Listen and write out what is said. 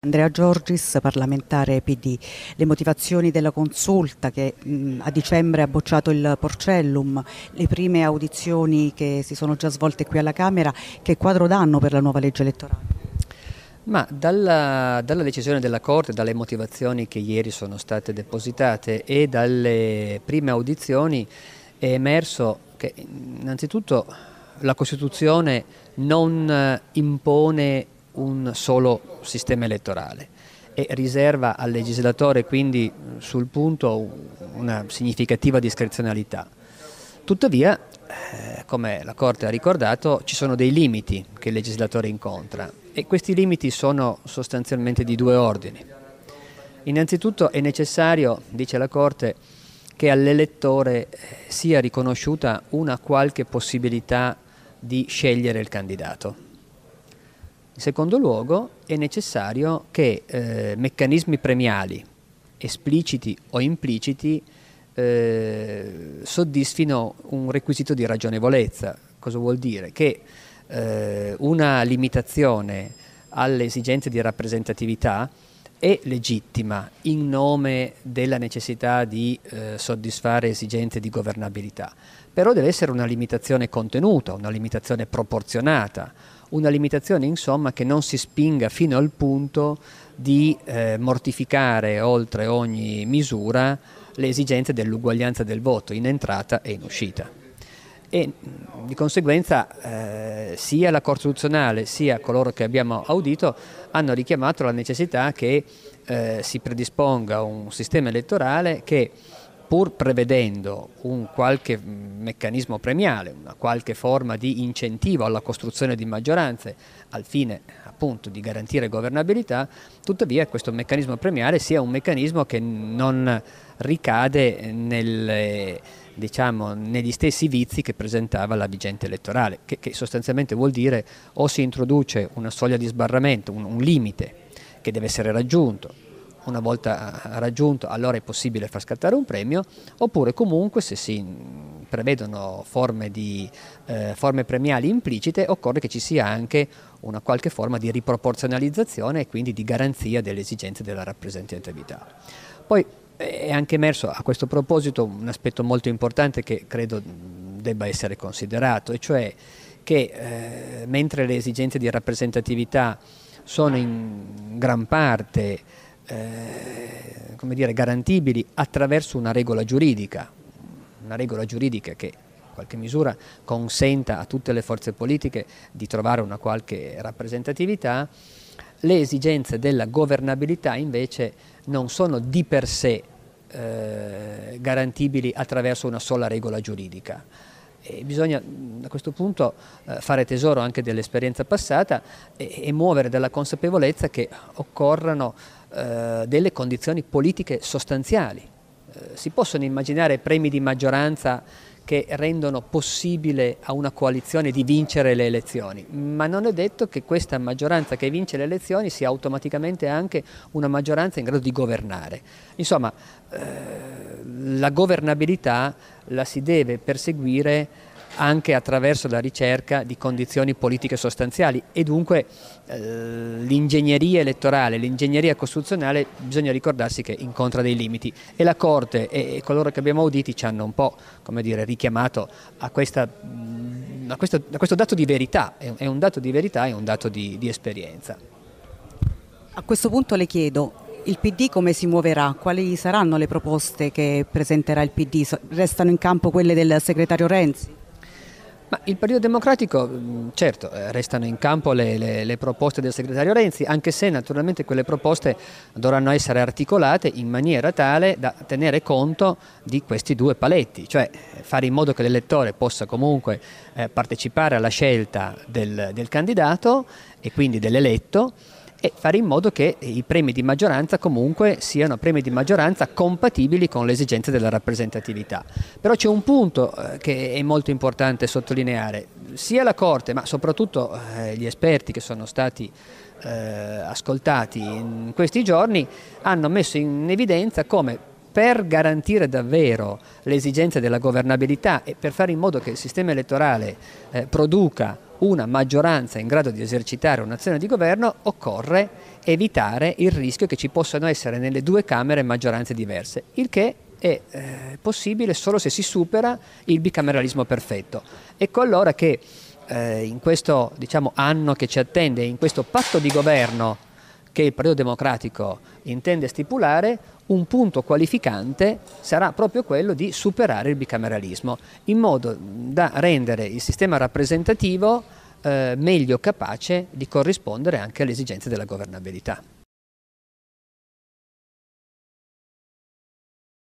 Andrea Giorgis, parlamentare PD. Le motivazioni della consulta che mh, a dicembre ha bocciato il Porcellum, le prime audizioni che si sono già svolte qui alla Camera, che quadro danno per la nuova legge elettorale? Ma dalla, dalla decisione della Corte, dalle motivazioni che ieri sono state depositate e dalle prime audizioni è emerso che innanzitutto la Costituzione non impone un solo sistema elettorale e riserva al legislatore quindi sul punto una significativa discrezionalità. Tuttavia, eh, come la Corte ha ricordato, ci sono dei limiti che il legislatore incontra e questi limiti sono sostanzialmente di due ordini. Innanzitutto è necessario, dice la Corte, che all'elettore eh, sia riconosciuta una qualche possibilità di scegliere il candidato in secondo luogo è necessario che eh, meccanismi premiali, espliciti o impliciti, eh, soddisfino un requisito di ragionevolezza. Cosa vuol dire? Che eh, una limitazione alle esigenze di rappresentatività è legittima in nome della necessità di eh, soddisfare esigenze di governabilità, però deve essere una limitazione contenuta, una limitazione proporzionata, una limitazione insomma che non si spinga fino al punto di eh, mortificare oltre ogni misura le esigenze dell'uguaglianza del voto in entrata e in uscita. E mm, di conseguenza eh, sia la Corte Costituzionale sia coloro che abbiamo audito hanno richiamato la necessità che eh, si predisponga un sistema elettorale che pur prevedendo un qualche mm, meccanismo premiale, una qualche forma di incentivo alla costruzione di maggioranze al fine appunto di garantire governabilità, tuttavia questo meccanismo premiale sia un meccanismo che non ricade nelle, diciamo, negli stessi vizi che presentava la vigente elettorale, che, che, sostanzialmente vuol dire o si introduce una soglia di sbarramento, un, un limite che deve essere raggiunto una volta raggiunto allora è possibile far scattare un premio oppure comunque se si prevedono forme, di, eh, forme premiali implicite occorre che ci sia anche una qualche forma di riproporzionalizzazione e quindi di garanzia delle esigenze della rappresentatività. Poi eh, è anche emerso a questo proposito un aspetto molto importante che credo debba essere considerato e cioè che eh, mentre le esigenze di rappresentatività sono in gran parte eh, come dire, garantibili attraverso una regola giuridica, una regola giuridica che in qualche misura consenta a tutte le forze politiche di trovare una qualche rappresentatività, le esigenze della governabilità invece non sono di per sé eh, garantibili attraverso una sola regola giuridica. E bisogna a questo punto eh, fare tesoro anche dell'esperienza passata e, e muovere dalla consapevolezza che occorrano eh, delle condizioni politiche sostanziali. Eh, si possono immaginare premi di maggioranza che rendono possibile a una coalizione di vincere le elezioni, ma non è detto che questa maggioranza che vince le elezioni sia automaticamente anche una maggioranza in grado di governare. Insomma, eh, la governabilità la si deve perseguire anche attraverso la ricerca di condizioni politiche sostanziali e dunque eh, l'ingegneria elettorale, l'ingegneria costituzionale bisogna ricordarsi che incontra dei limiti e la Corte e, e coloro che abbiamo auditi ci hanno un po' dire, richiamato a, questa, mm, a, questo, a, questo, dato di verità, è un dato di verità e un dato di, di esperienza. A questo punto le chiedo, il PD come si muoverà? Quali saranno le proposte che presenterà il PD? Restano in campo quelle del segretario Renzi? Ma il Partito Democratico, mm, certo, eh, restano in campo le, le, le, proposte del segretario Renzi, anche se naturalmente quelle proposte dovranno essere articolate in maniera tale da tenere conto di questi due paletti, cioè eh, fare in modo che l'elettore possa comunque eh, partecipare alla scelta del, del candidato e quindi dell'eletto e fare in modo che i premi di maggioranza comunque siano premi di maggioranza compatibili con le esigenze della rappresentatività. Però c'è un punto eh, che è molto importante sottolineare, sia la Corte ma soprattutto eh, gli esperti che sono stati eh, ascoltati in questi giorni hanno messo in evidenza come per garantire davvero le esigenze della governabilità e per fare in modo che il sistema elettorale eh, produca una maggioranza in grado di esercitare un'azione di governo, occorre evitare il rischio che ci possano essere nelle due Camere maggioranze diverse, il che è eh, possibile solo se si supera il bicameralismo perfetto. Ecco allora che eh, in questo diciamo, anno che ci attende, in questo patto di governo che il Partito Democratico intende stipulare, un punto qualificante sarà proprio quello di superare il bicameralismo, in modo da rendere il sistema rappresentativo eh, meglio capace di corrispondere anche alle esigenze della governabilità.